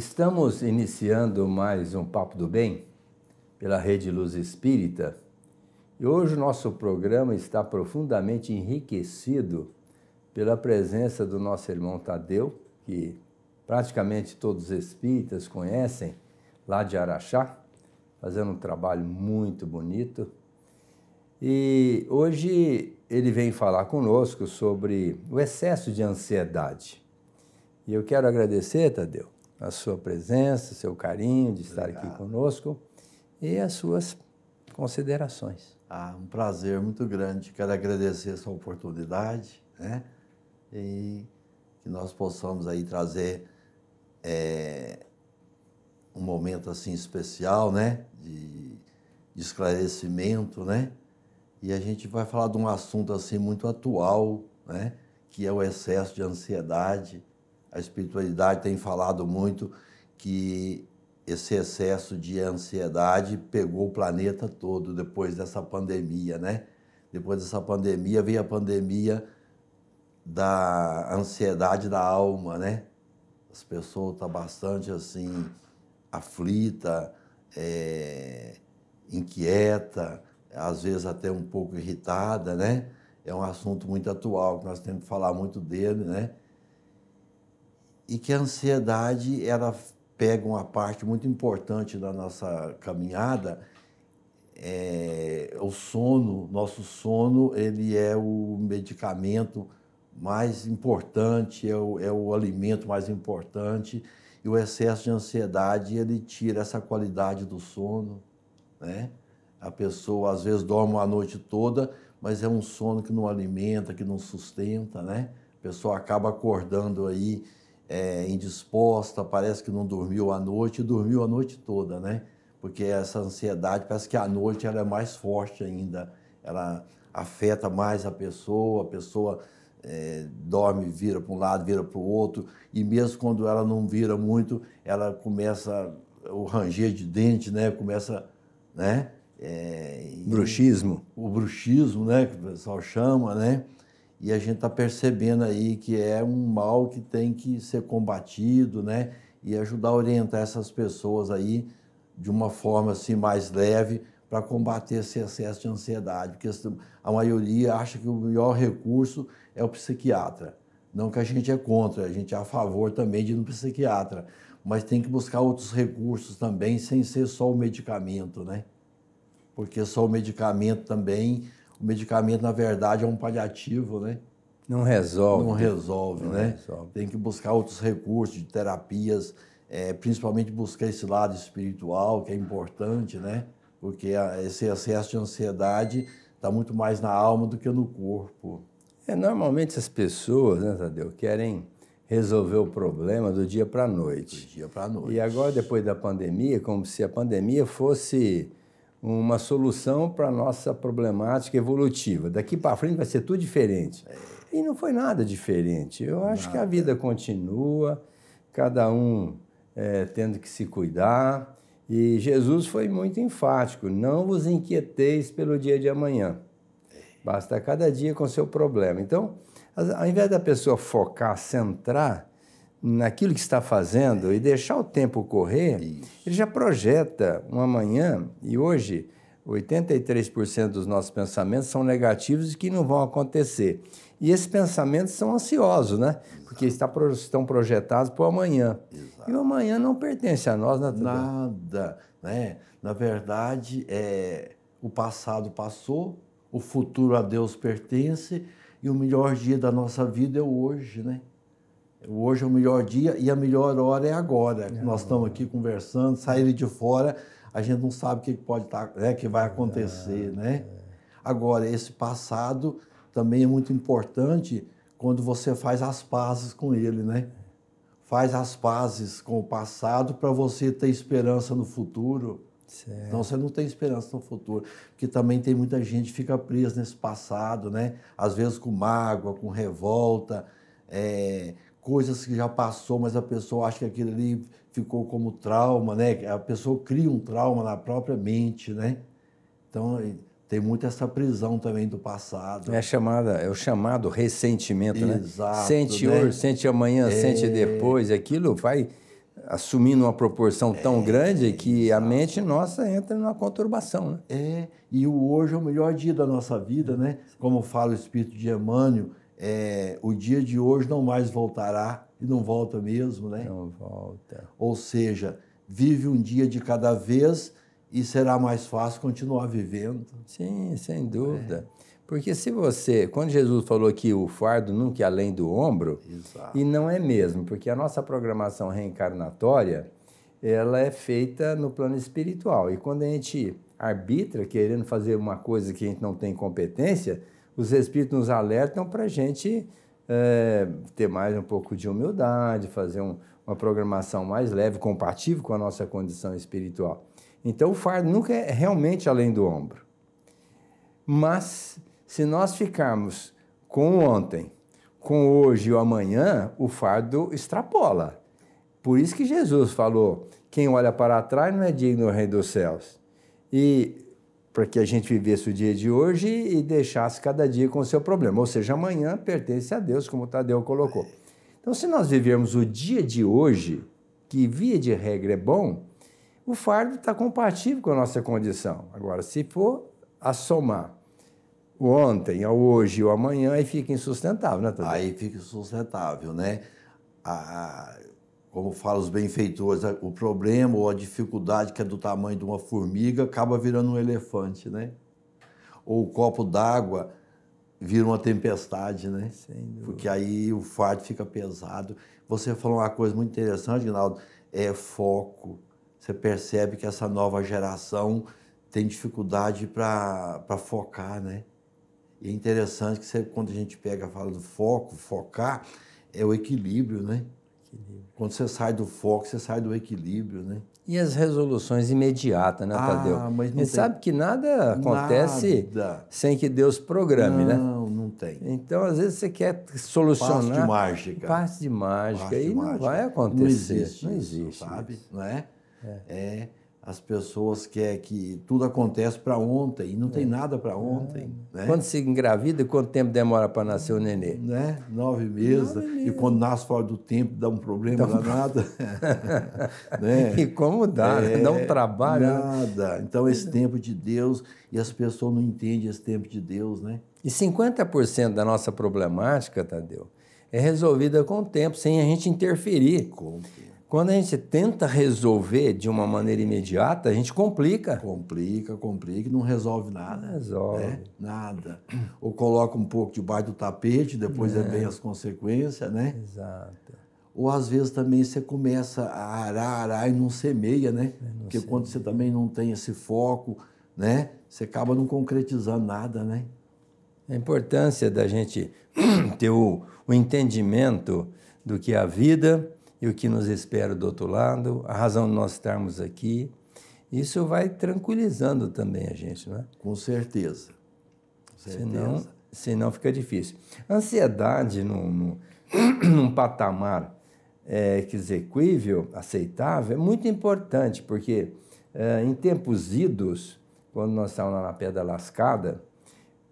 Estamos iniciando mais um Papo do Bem pela Rede Luz Espírita e hoje o nosso programa está profundamente enriquecido pela presença do nosso irmão Tadeu, que praticamente todos os espíritas conhecem, lá de Araxá, fazendo um trabalho muito bonito. E hoje ele vem falar conosco sobre o excesso de ansiedade. E eu quero agradecer, Tadeu, a sua presença, seu carinho de estar Obrigado. aqui conosco e as suas considerações. Ah, um prazer muito grande. Quero agradecer essa oportunidade, né? E que nós possamos aí trazer é, um momento assim especial, né? De, de esclarecimento, né? E a gente vai falar de um assunto assim muito atual, né? Que é o excesso de ansiedade a espiritualidade tem falado muito que esse excesso de ansiedade pegou o planeta todo depois dessa pandemia, né? Depois dessa pandemia veio a pandemia da ansiedade da alma, né? As pessoas estão tá bastante assim aflita, é, inquieta, às vezes até um pouco irritada, né? É um assunto muito atual que nós temos que falar muito dele, né? e que a ansiedade ela pega uma parte muito importante da nossa caminhada. É, o sono, nosso sono, ele é o medicamento mais importante, é o, é o alimento mais importante e o excesso de ansiedade ele tira essa qualidade do sono, né? A pessoa às vezes dorme a noite toda, mas é um sono que não alimenta, que não sustenta, né? A pessoa acaba acordando aí é, indisposta, parece que não dormiu a noite, e dormiu a noite toda, né? Porque essa ansiedade, parece que à noite ela é mais forte ainda, ela afeta mais a pessoa, a pessoa é, dorme, vira para um lado, vira para o outro, e mesmo quando ela não vira muito, ela começa o ranger de dente, né? Começa, né? É, bruxismo. E, o bruxismo, né? Que o pessoal chama, né? e a gente está percebendo aí que é um mal que tem que ser combatido, né? E ajudar a orientar essas pessoas aí de uma forma assim mais leve para combater esse excesso de ansiedade, porque assim, a maioria acha que o melhor recurso é o psiquiatra. Não que a gente é contra, a gente é a favor também de ir no psiquiatra, mas tem que buscar outros recursos também, sem ser só o medicamento, né? Porque só o medicamento também o medicamento, na verdade, é um paliativo, né? Não resolve. Não resolve, não né? Resolve. Tem que buscar outros recursos de terapias, é, principalmente buscar esse lado espiritual, que é importante, né? Porque esse excesso de ansiedade está muito mais na alma do que no corpo. É, normalmente as pessoas, né, Tadeu, querem resolver o problema do dia para a noite. Do dia para a noite. E agora, depois da pandemia, como se a pandemia fosse uma solução para a nossa problemática evolutiva. Daqui para frente vai ser tudo diferente. E não foi nada diferente. Eu acho nada. que a vida continua, cada um é, tendo que se cuidar. E Jesus foi muito enfático: não vos inquieteis pelo dia de amanhã. Basta cada dia com seu problema. Então, ao invés da pessoa focar, centrar, naquilo que está fazendo é. e deixar o tempo correr, Isso. ele já projeta um amanhã e hoje 83% dos nossos pensamentos são negativos e que não vão acontecer. E esses pensamentos são ansiosos, né? Exato. Porque estão projetados para o amanhã. Exato. E o amanhã não pertence a nós, né? Nada, né? Na verdade, é, o passado passou, o futuro a Deus pertence e o melhor dia da nossa vida é o hoje, né? Hoje é o melhor dia e a melhor hora é agora. É, Nós estamos aqui conversando, sair de fora, a gente não sabe o que pode estar, tá, né, que vai acontecer, é, né? Agora, esse passado também é muito importante quando você faz as pazes com ele, né? Faz as pazes com o passado para você ter esperança no futuro. Certo. Então você não tem esperança no futuro, porque também tem muita gente que fica presa nesse passado, né? Às vezes com mágoa, com revolta, é, coisas que já passou, mas a pessoa acha que aquilo ali ficou como trauma, né? A pessoa cria um trauma na própria mente, né? Então tem muito essa prisão também do passado. É chamada, é o chamado ressentimento, né? Exato, né? Sente né? hoje, sente amanhã, é... sente depois, aquilo vai assumindo uma proporção tão é, grande que exato. a mente nossa entra numa conturbação. Né? É, e o hoje é o melhor dia da nossa vida, né? Como fala o Espírito de Emmanuel, é, o dia de hoje não mais voltará e não volta mesmo, né? Não volta. Ou seja, vive um dia de cada vez e será mais fácil continuar vivendo. Sim, sem dúvida. É. Porque se você, quando Jesus falou que o fardo nunca é além do ombro, Exato. e não é mesmo, porque a nossa programação reencarnatória, ela é feita no plano espiritual. E quando a gente arbitra querendo fazer uma coisa que a gente não tem competência, os Espíritos nos alertam para a gente é, ter mais um pouco de humildade, fazer um, uma programação mais leve, compatível com a nossa condição espiritual. Então, o fardo nunca é realmente além do ombro. Mas, se nós ficarmos com ontem, com hoje ou amanhã, o fardo extrapola. Por isso que Jesus falou: quem olha para trás não é digno do Rei dos Céus. E para que a gente vivesse o dia de hoje e deixasse cada dia com o seu problema. Ou seja, amanhã pertence a Deus, como o Tadeu colocou. Então, se nós vivermos o dia de hoje, que via de regra é bom, o fardo está compatível com a nossa condição. Agora, se for a somar o ontem, ao hoje e o amanhã, aí fica insustentável, né, Tadeu? Aí fica insustentável, né? A, como falam os benfeitores, né, o problema ou a dificuldade que é do tamanho de uma formiga acaba virando um elefante, né? Ou o copo d'água vira uma tempestade, né? Porque aí o fardo fica pesado. Você falou uma coisa muito interessante, Ginaldo, é foco. Você percebe que essa nova geração tem dificuldade para focar, né? E é interessante que você, quando a gente pega a fala do foco, focar, é o equilíbrio, né? equilíbrio. Quando você sai do foco, você sai do equilíbrio, né? E as resoluções imediatas, né, ah, Tadeu? Mas não tem... sabe que nada acontece nada. sem que Deus programe, não, né? Não, não tem. Então, às vezes, você quer solucionar. Parte de mágica. Parte de mágica. Parte e não vai acontecer. Não existe. Não existe. Sabe? Não é? É. é as pessoas querem é que tudo acontece para ontem e não é. tem nada para ontem. É. Né? Quando se engravida, quanto tempo demora para nascer o nenê? Né? Nove meses. Nove E quando nasce fora do tempo, dá um problema dá danado. né? E como dá? Né? É, dá um trabalho. Né? Nada. Então, esse tempo de Deus, e as pessoas não entendem esse tempo de Deus, né? E 50% da nossa problemática, Tadeu, é resolvida com o tempo, sem a gente interferir. Com o tempo. Quando a gente tenta resolver de uma maneira imediata, a gente complica. Complica, complica e não resolve nada. Não né? resolve. Né? Nada. Ou coloca um pouco debaixo do tapete, depois é. bem é. as consequências, né? Exato. Ou às vezes também você começa a arar, arar e não semeia, né? É, não Porque quando você também não tem esse foco, né? Você acaba não concretizando nada, né? A importância da gente ter o, o entendimento do que é a vida e o que nos espera do outro lado, a razão de nós estarmos aqui. Isso vai tranquilizando também a gente, não é? Com certeza. Com certeza. Senão, senão fica difícil. Ansiedade num, no num patamar é, quer aceitável, é muito importante, porque é, em tempos idos, quando nós estávamos lá na pedra lascada,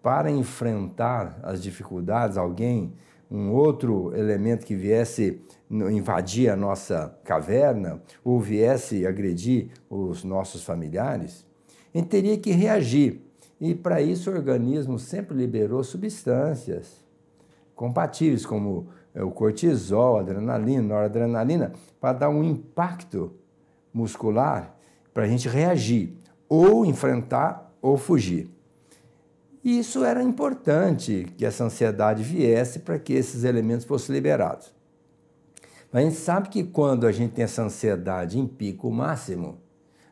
para enfrentar as dificuldades, alguém um outro elemento que viesse invadir a nossa caverna ou viesse agredir os nossos familiares, a gente teria que reagir. E para isso o organismo sempre liberou substâncias compatíveis, como eh, o cortisol, adrenalina, noradrenalina, para dar um impacto muscular para a gente reagir, ou enfrentar ou fugir. E isso era importante que essa ansiedade viesse para que esses elementos fossem liberados. Mas a gente sabe que quando a gente tem essa ansiedade em pico máximo,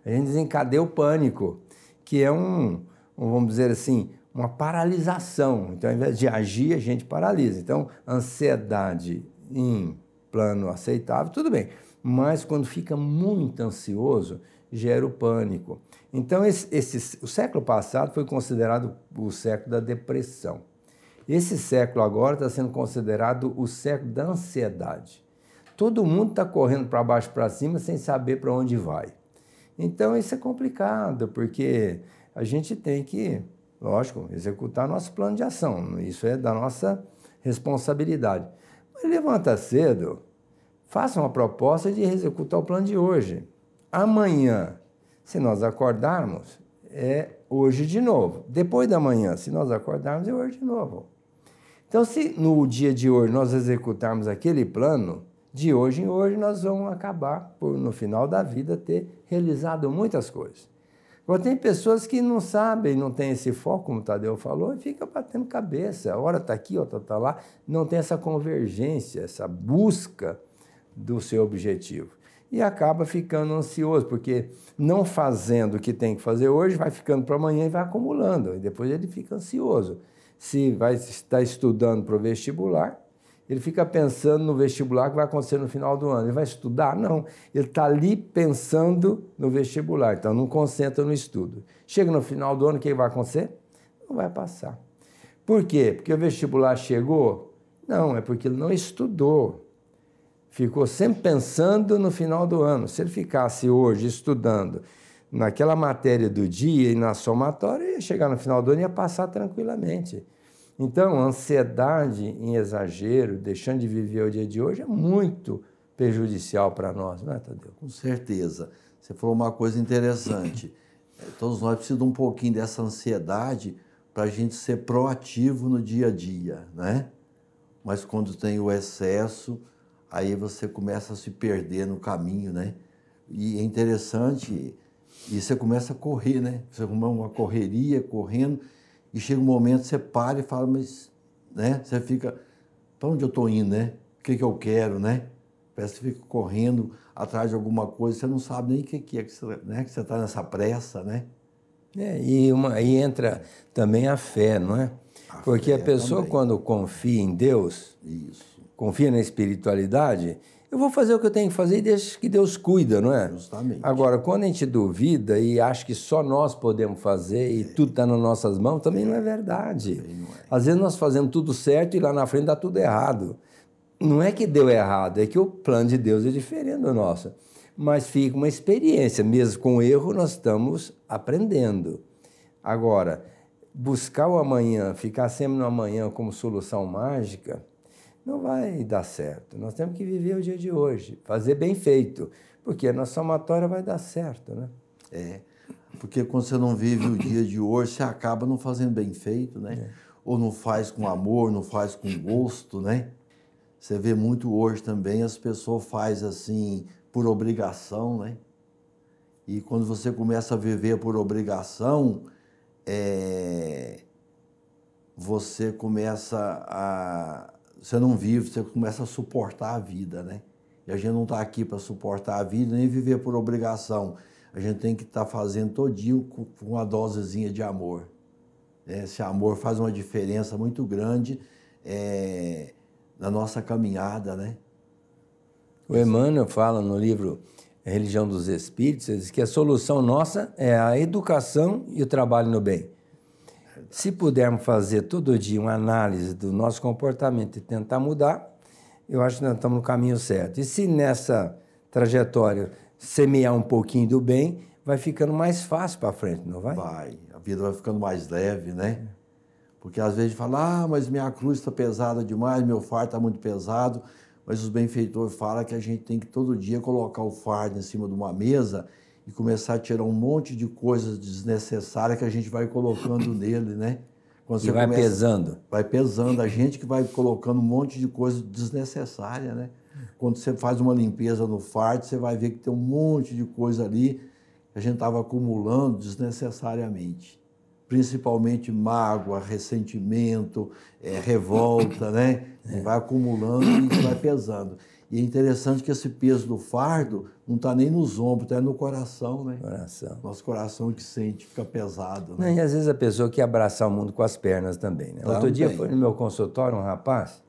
a gente desencadeia o pânico, que é um, um vamos dizer assim, uma paralisação. Então, ao invés de agir, a gente paralisa. Então, ansiedade em plano aceitável, tudo bem. Mas quando fica muito ansioso, gera o pânico. Então, esse, esse, o século passado foi considerado o século da depressão. Esse século agora está sendo considerado o século da ansiedade. Todo mundo está correndo para baixo para cima sem saber para onde vai. Então, isso é complicado, porque a gente tem que, lógico, executar nosso plano de ação. Isso é da nossa responsabilidade. Mas levanta cedo, faça uma proposta de executar o plano de hoje. Amanhã, se nós acordarmos, é hoje de novo. Depois da manhã, se nós acordarmos, é hoje de novo. Então, se no dia de hoje nós executarmos aquele plano, de hoje em hoje nós vamos acabar por, no final da vida, ter realizado muitas coisas. Agora, tem pessoas que não sabem, não têm esse foco, como o Tadeu falou, e fica batendo cabeça. A hora está aqui, a hora está lá. Não tem essa convergência, essa busca do seu objetivo e acaba ficando ansioso, porque não fazendo o que tem que fazer hoje, vai ficando para amanhã e vai acumulando, e depois ele fica ansioso. Se vai estar estudando para o vestibular, ele fica pensando no vestibular que vai acontecer no final do ano. Ele vai estudar? Não. Ele está ali pensando no vestibular, então não concentra no estudo. Chega no final do ano, o que vai acontecer? Não vai passar. Por quê? Porque o vestibular chegou? Não, é porque ele não estudou ficou sempre pensando no final do ano. Se ele ficasse hoje estudando naquela matéria do dia e na somatória, ia chegar no final do ano e ia passar tranquilamente. Então, ansiedade em exagero, deixando de viver o dia de hoje, é muito prejudicial para nós, não é, Tadeu? Com certeza. Você falou uma coisa interessante. É, todos nós precisamos um pouquinho dessa ansiedade para a gente ser proativo no dia a dia, né? Mas quando tem o excesso, aí você começa a se perder no caminho, né? E é interessante, e você começa a correr, né? Você arruma uma correria, correndo, e chega um momento você para e fala, mas, né? Você fica, para onde eu estou indo, né? O que, que eu quero, né? Parece que fica correndo atrás de alguma coisa, você não sabe nem o que, que é que você né? está nessa pressa, né? É, e uma, aí entra também a fé, não é? A Porque a pessoa, também. quando confia em Deus, Isso confia na espiritualidade, eu vou fazer o que eu tenho que fazer e deixo que Deus cuida, não é? Justamente. Agora, quando a gente duvida e acha que só nós podemos fazer e é. tudo está nas nossas mãos, também é. não é verdade. Não é. Às vezes nós fazemos tudo certo e lá na frente dá tudo errado. Não é que deu errado, é que o plano de Deus é diferente do nosso. Mas fica uma experiência, mesmo com erro, nós estamos aprendendo. Agora, buscar o amanhã, ficar sempre no amanhã como solução mágica, não vai dar certo. Nós temos que viver o dia de hoje, fazer bem feito, porque a nossa somatória vai dar certo, né? É, porque quando você não vive o dia de hoje, você acaba não fazendo bem feito, né? É. Ou não faz com amor, não faz com gosto, né? Você vê muito hoje também, as pessoas faz assim por obrigação, né? E quando você começa a viver por obrigação, é... você começa a, você não vive, você começa a suportar a vida, né? E a gente não está aqui para suportar a vida nem viver por obrigação. A gente tem que estar tá fazendo todinho com uma dosezinha de amor. É, esse amor faz uma diferença muito grande é, na nossa caminhada, né? O Emmanuel fala no livro Religião dos Espíritos, que a solução nossa é a educação e o trabalho no bem. Se pudermos fazer todo dia uma análise do nosso comportamento e tentar mudar, eu acho que nós estamos no caminho certo. E se nessa trajetória semear um pouquinho do bem, vai ficando mais fácil para frente, não vai? Vai. A vida vai ficando mais leve, né? Porque às vezes fala, ah, mas minha cruz está pesada demais, meu fardo está muito pesado. Mas os benfeitores falam que a gente tem que todo dia colocar o fardo em cima de uma mesa e começar a tirar um monte de coisas desnecessárias que a gente vai colocando nele, né? Quando e vai começa, pesando. Vai pesando. A gente que vai colocando um monte de coisa desnecessária, né? Quando você faz uma limpeza no fardo, você vai ver que tem um monte de coisa ali que a gente estava acumulando desnecessariamente. Principalmente mágoa, ressentimento, é, revolta, né? É. Vai acumulando e vai pesando. E é interessante que esse peso do fardo não está nem nos ombros, está no coração, né? Coração. Nosso coração que sente, fica pesado. Né? e às vezes a pessoa quer abraçar o mundo com as pernas também, né? Também. Outro dia foi no meu consultório um rapaz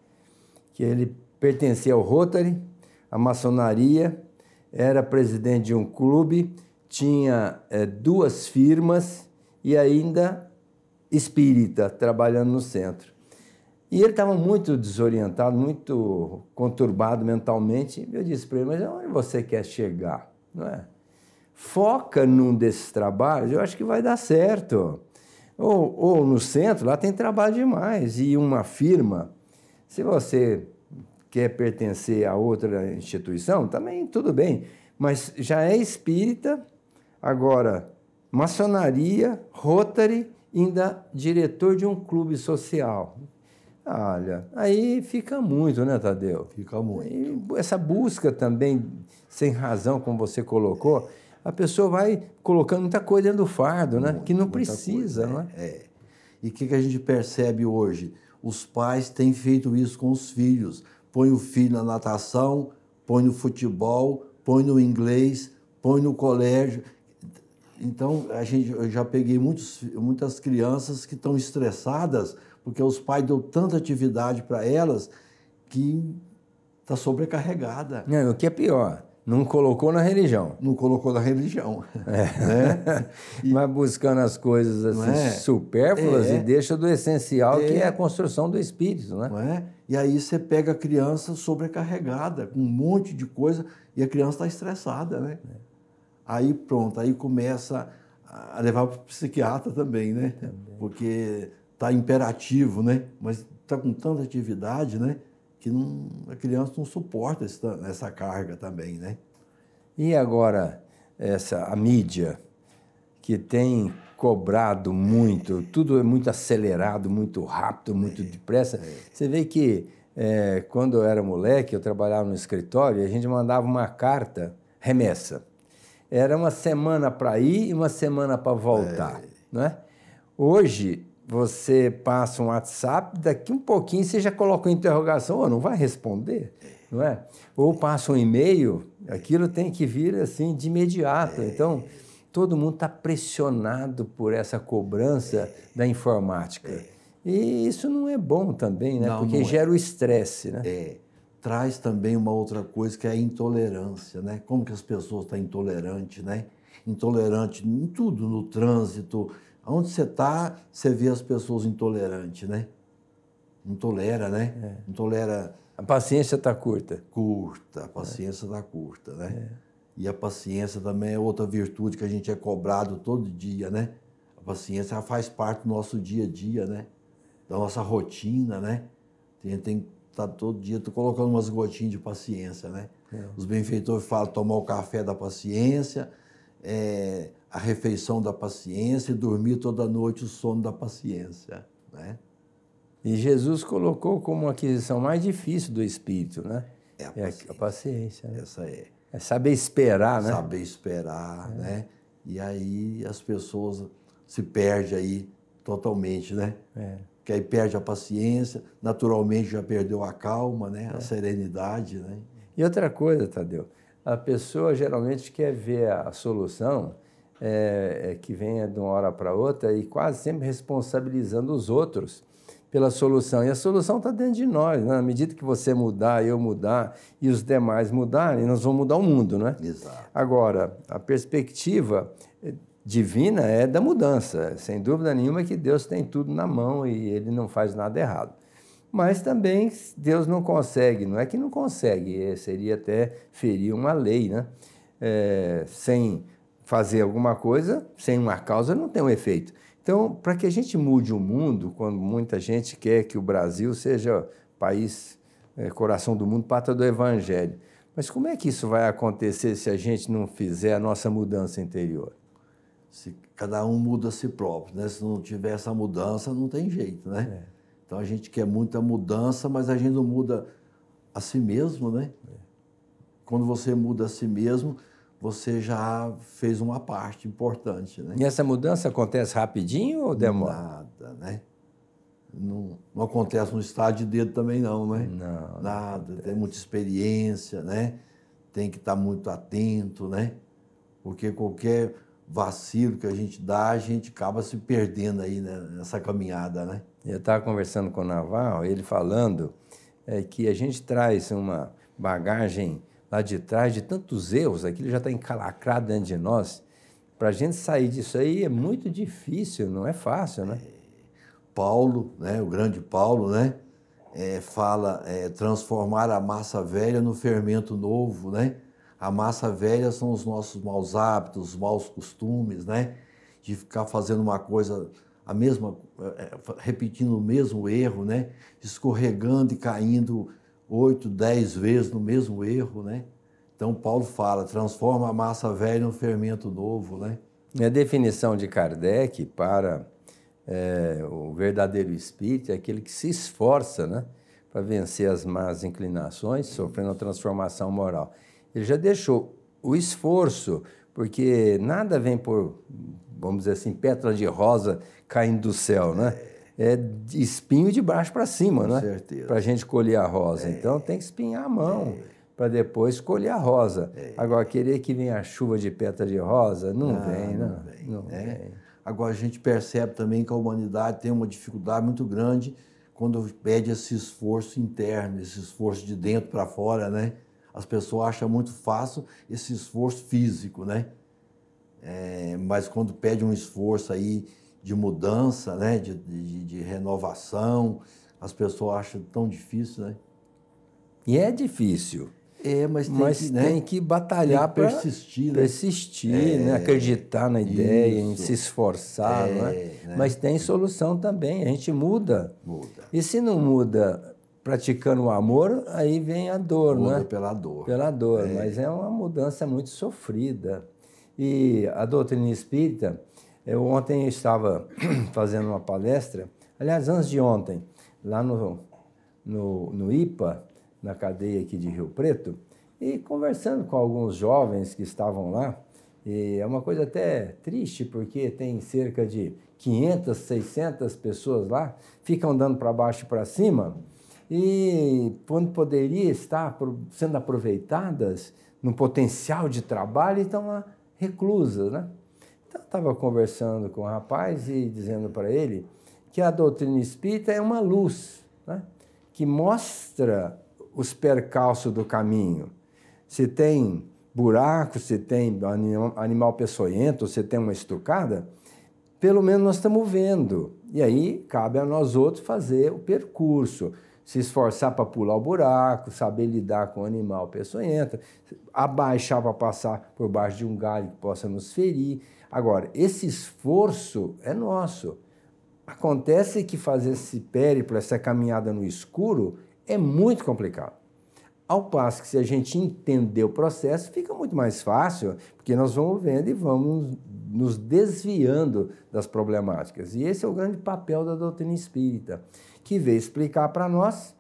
que ele pertencia ao Rotary, à maçonaria, era presidente de um clube, tinha é, duas firmas e ainda espírita, trabalhando no centro. E ele estava muito desorientado, muito conturbado mentalmente. Eu disse para ele: Mas onde você quer chegar? Não é? Foca num desses trabalhos, eu acho que vai dar certo. Ou, ou no centro, lá tem trabalho demais. E uma firma, se você quer pertencer a outra instituição, também tudo bem. Mas já é espírita, agora maçonaria, Rotary, ainda diretor de um clube social. Olha, aí fica muito, né, Tadeu? Fica muito. E essa busca também, sem razão, como você colocou, a pessoa vai colocando muita coisa dentro do fardo, né? que não precisa, coisa, né? É. é. E o que, que a gente percebe hoje? Os pais têm feito isso com os filhos. Põe o filho na natação, põe no futebol, põe no inglês, põe no colégio. Então, a gente, eu já peguei muitos, muitas crianças que estão estressadas porque os pais deu tanta atividade para elas que está sobrecarregada. Não, o que é pior, não colocou na religião. Não colocou na religião. É. Né? Mas buscando as coisas assim é? supérfluas é. e deixa do essencial, que é. é a construção do espírito. Né? Não é? E aí você pega a criança sobrecarregada, com um monte de coisa, e a criança está estressada. Né? É. Aí pronto, aí começa a levar para o psiquiatra também, né? Também. Porque está imperativo, né? Mas está com tanta atividade, né? Que não, a criança não suporta essa, essa carga também, né? E agora, essa, a mídia, que tem cobrado muito, tudo é muito acelerado, muito rápido, muito é, depressa. É. Você vê que é, quando eu era moleque, eu trabalhava no escritório, a gente mandava uma carta, remessa. Era uma semana para ir e uma semana para voltar, é. né? Hoje você passa um WhatsApp, daqui um pouquinho você já coloca uma interrogação, ou não vai responder, não é? Ou passa um e-mail, aquilo tem que vir assim de imediato. É. Então, todo mundo está pressionado por essa cobrança é. da informática. É. E isso não é bom também, né? Não, Porque não gera é. o estresse, né? É. Traz também uma outra coisa que é a intolerância, né? Como que as pessoas estão tá intolerantes, né? Intolerante em tudo, no trânsito, Onde você está, você vê as pessoas intolerantes, né? Não tolera, né? É. Não tolera. A paciência está curta. Curta, a paciência está é. Tá curta, né? É. E a paciência também é outra virtude que a gente é cobrado todo dia, né? A paciência faz parte do nosso dia a dia, né? Da nossa rotina, né? A gente tem que estar tá todo dia tô colocando umas gotinhas de paciência, né? É. Os benfeitores falam tomar o café da paciência, é, a refeição da paciência e dormir toda noite o sono da paciência. Né? E Jesus colocou como a aquisição mais difícil do espírito, né? É a paciência. É a paciência né? Essa é. É saber esperar, né? Saber esperar, é. né? E aí as pessoas se perdem aí totalmente, né? É. Que aí perde a paciência, naturalmente já perdeu a calma, né? É. A serenidade, né? E outra coisa, Tadeu, a pessoa geralmente quer ver a solução é, é, que venha de uma hora para outra e quase sempre responsabilizando os outros pela solução. E a solução está dentro de nós. Né? Na medida que você mudar, eu mudar e os demais mudarem, nós vamos mudar o mundo, né? Exato. Agora, a perspectiva eh, divina é da mudança. Sem dúvida nenhuma que Deus tem tudo na mão e ele não faz nada errado. Mas também Deus não consegue, não é que não consegue, eh, seria até ferir uma lei, né? É, sem fazer alguma coisa sem uma causa não tem um efeito. Então, para que a gente mude o mundo, quando muita gente quer que o Brasil seja país, é, coração do mundo, pata do evangelho. Mas como é que isso vai acontecer se a gente não fizer a nossa mudança interior? Se cada um muda a si próprio, né? Se não tiver essa mudança, não tem jeito, né? É. Então a gente quer muita mudança, mas a gente não muda a si mesmo, né? É. Quando você muda a si mesmo, você já fez uma parte importante. Né? E essa mudança acontece rapidinho ou demora? Nada, né? Não, não acontece no estádio de dedo também, não, né? Não. Nada, tem muita experiência, né? Tem que estar tá muito atento, né? Porque qualquer vacilo que a gente dá, a gente acaba se perdendo aí né? nessa caminhada, né? Eu estava conversando com o Naval, ele falando é, que a gente traz uma bagagem lá de trás, de tantos erros, aquilo já está encalacrado dentro de nós. Para a gente sair disso aí é muito difícil, não é fácil, né? É, Paulo, né, o grande Paulo, né, é, fala é, transformar a massa velha no fermento novo, né? A massa velha são os nossos maus hábitos, os maus costumes, né? De ficar fazendo uma coisa, a mesma, é, é, repetindo o mesmo erro, né? Escorregando e caindo oito, dez vezes no mesmo erro, né? Então Paulo fala, transforma a massa velha em fermento novo, né? A definição de Kardec para é, o verdadeiro espírito é aquele que se esforça, né? Para vencer as más inclinações, sofrendo a transformação moral. Ele já deixou o esforço, porque nada vem por, vamos dizer assim, pétala de rosa caindo do céu, né? É é, espinho de baixo para cima, Com né? certeza. Para a gente colher a rosa. É. Então tem que espinhar a mão. É. Para depois colher a rosa. É. Agora, querer que venha a chuva de pétala de rosa, não, não vem, não. Não, né? vem, não né? vem. Agora, a gente percebe também que a humanidade tem uma dificuldade muito grande quando pede esse esforço interno, esse esforço de dentro para fora, né? As pessoas acham muito fácil esse esforço físico, né? É, mas quando pede um esforço aí de mudança, né? de, de, de renovação. As pessoas acham tão difícil, né? E é difícil. É, mas tem, mas que, né? tem que batalhar para persistir, né? persistir né? é, né? acreditar na ideia, isso. em se esforçar. É, é, né? Mas tem solução também, a gente muda. muda. E se não muda praticando o amor, aí vem a dor, muda é? pela dor. Pela dor, é. mas é uma mudança muito sofrida. E a doutrina espírita, eu ontem estava fazendo uma palestra, aliás, antes de ontem, lá no, no, no IPA, na cadeia aqui de Rio Preto, e conversando com alguns jovens que estavam lá, e é uma coisa até triste, porque tem cerca de 500, 600 pessoas lá, ficam andando para baixo e para cima, e quando poderia estar sendo aproveitadas no potencial de trabalho, estão lá reclusas, né? Ela estava conversando com o rapaz e dizendo para ele que a doutrina espírita é uma luz né? que mostra os percalços do caminho. Se tem buraco, se tem animal peçonhento, se tem uma estucada, pelo menos nós estamos vendo. E aí cabe a nós outros fazer o percurso, se esforçar para pular o buraco, saber lidar com o animal peçonhento, abaixar para passar por baixo de um galho que possa nos ferir. Agora, esse esforço é nosso. Acontece que fazer esse périplo, essa caminhada no escuro, é muito complicado. Ao passo que, se a gente entender o processo, fica muito mais fácil, porque nós vamos vendo e vamos nos desviando das problemáticas. E esse é o grande papel da doutrina espírita, que veio explicar para nós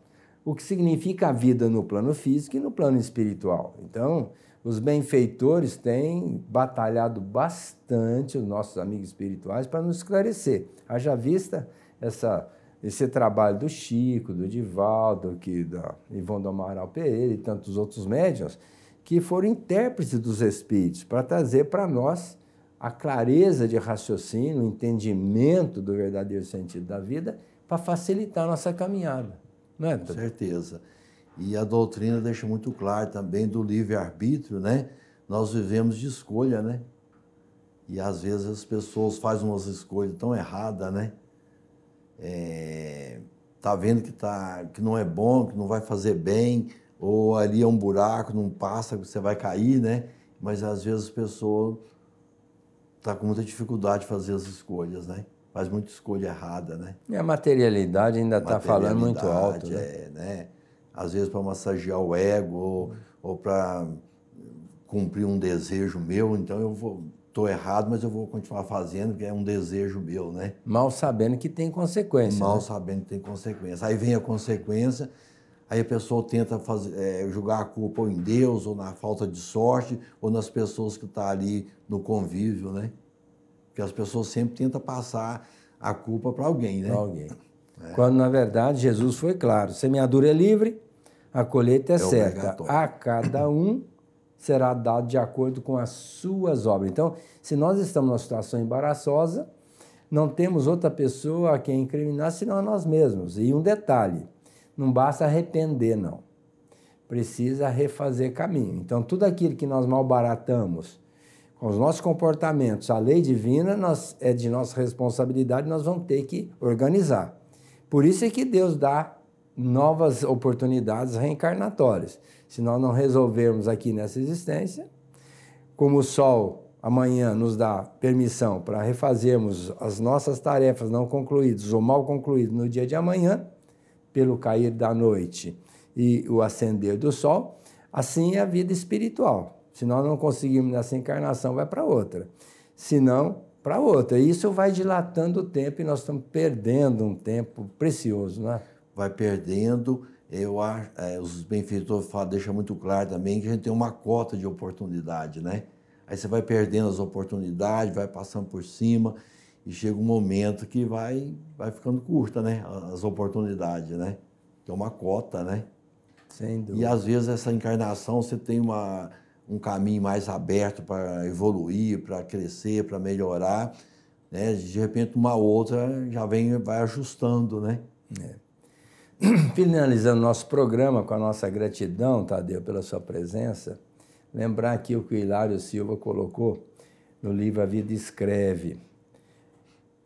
o que significa a vida no plano físico e no plano espiritual. Então, os benfeitores têm batalhado bastante, os nossos amigos espirituais, para nos esclarecer. Haja vista essa, esse trabalho do Chico, do Divaldo, que da Ivone do Amaral Pereira e tantos outros médiuns, que foram intérpretes dos Espíritos, para trazer para nós a clareza de raciocínio, o entendimento do verdadeiro sentido da vida, para facilitar a nossa caminhada. Não é, Com certeza. E a doutrina deixa muito claro também do livre-arbítrio, né? Nós vivemos de escolha, né? E às vezes as pessoas fazem umas escolhas tão erradas, né? É, tá vendo que, tá, que não é bom, que não vai fazer bem, ou ali é um buraco, não passa, você vai cair, né? Mas às vezes as pessoas tá com muita dificuldade de fazer as escolhas, né? Faz muita escolha errada, né? E a materialidade ainda está falando muito alto, né? É, né? às vezes para massagear o ego ou, ou para cumprir um desejo meu, então eu vou estou errado, mas eu vou continuar fazendo, que é um desejo meu, né? Mal sabendo que tem consequência. Mal né? sabendo que tem consequência. Aí vem a consequência, aí a pessoa tenta fazer, é, julgar a culpa em Deus, ou na falta de sorte, ou nas pessoas que estão tá ali no convívio, né? Porque as pessoas sempre tentam passar a culpa para alguém, né? Para alguém. É. Quando, na verdade, Jesus foi claro: semeadura é livre, a colheita é, é certa. A cada um será dado de acordo com as suas obras. Então, se nós estamos numa situação embaraçosa, não temos outra pessoa a quem incriminar senão a nós mesmos. E um detalhe: não basta arrepender, não. Precisa refazer caminho. Então, tudo aquilo que nós malbaratamos com os nossos comportamentos, a lei divina nós, é de nossa responsabilidade, nós vamos ter que organizar. Por isso é que Deus dá novas oportunidades reencarnatórias. Se nós não resolvermos aqui nessa existência, como o Sol amanhã nos dá permissão para refazermos as nossas tarefas não concluídas ou mal concluídas no dia de amanhã, pelo cair da noite e o acender do Sol, assim é a vida espiritual. Se nós não conseguirmos nessa encarnação, vai para outra. Se não, para outra. E isso vai dilatando o tempo e nós estamos perdendo um tempo precioso, não é? vai perdendo. Eu acho, é, os benfeitores falam, deixa muito claro também que a gente tem uma cota de oportunidade, né? Aí você vai perdendo as oportunidades, vai passando por cima e chega um momento que vai, vai ficando curta, né? As oportunidades, né? Tem uma cota, né? Sem dúvida. E às vezes essa encarnação você tem uma, um caminho mais aberto para evoluir, para crescer, para melhorar, né? De repente uma outra já vem, vai ajustando, né? É. finalizando nosso programa com a nossa gratidão, Tadeu, pela sua presença, lembrar aqui o que o Hilário Silva colocou no livro A Vida Escreve.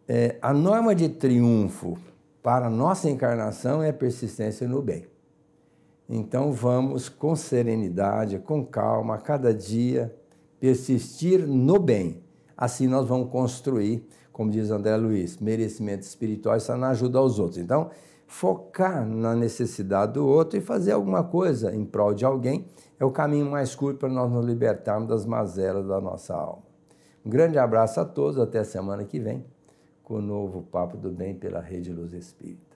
É, a norma de triunfo para a nossa encarnação é persistência no bem. Então vamos com serenidade, com calma, a cada dia persistir no bem. Assim nós vamos construir, como diz André Luiz, merecimentos espirituais, isso na ajuda aos outros. Então, focar na necessidade do outro e fazer alguma coisa em prol de alguém é o caminho mais curto para nós nos libertarmos das mazelas da nossa alma. Um grande abraço a todos, até a semana que vem, com o novo Papo do Bem pela Rede Luz Espírita.